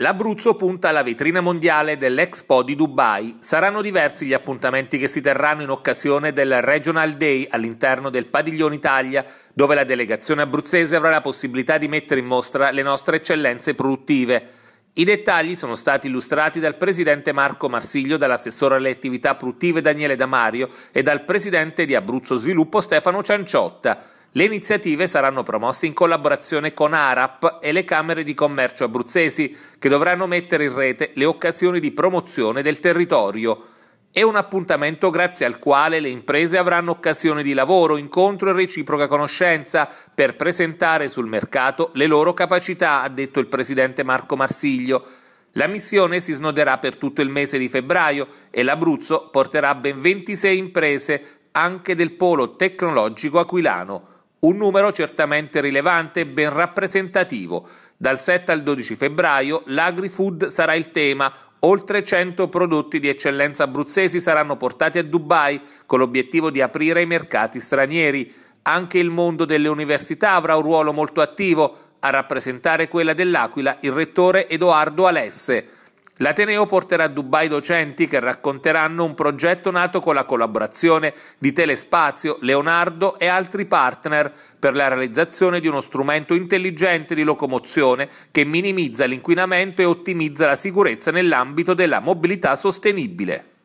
L'Abruzzo punta alla vetrina mondiale dell'Expo di Dubai. Saranno diversi gli appuntamenti che si terranno in occasione del Regional Day all'interno del Padiglione Italia, dove la delegazione abruzzese avrà la possibilità di mettere in mostra le nostre eccellenze produttive. I dettagli sono stati illustrati dal presidente Marco Marsiglio, dall'assessore alle attività produttive Daniele Damario e dal presidente di Abruzzo Sviluppo Stefano Cianciotta. Le iniziative saranno promosse in collaborazione con ARAP e le Camere di Commercio abruzzesi, che dovranno mettere in rete le occasioni di promozione del territorio. È un appuntamento grazie al quale le imprese avranno occasione di lavoro, incontro e reciproca conoscenza per presentare sul mercato le loro capacità, ha detto il presidente Marco Marsiglio. La missione si snoderà per tutto il mese di febbraio e l'Abruzzo porterà ben 26 imprese anche del polo tecnologico aquilano. Un numero certamente rilevante e ben rappresentativo. Dal 7 al 12 febbraio l'agri-food sarà il tema. Oltre 100 prodotti di eccellenza abruzzesi saranno portati a Dubai con l'obiettivo di aprire i mercati stranieri. Anche il mondo delle università avrà un ruolo molto attivo. A rappresentare quella dell'Aquila il rettore Edoardo Alesse. L'Ateneo porterà a Dubai docenti che racconteranno un progetto nato con la collaborazione di Telespazio, Leonardo e altri partner per la realizzazione di uno strumento intelligente di locomozione che minimizza l'inquinamento e ottimizza la sicurezza nell'ambito della mobilità sostenibile.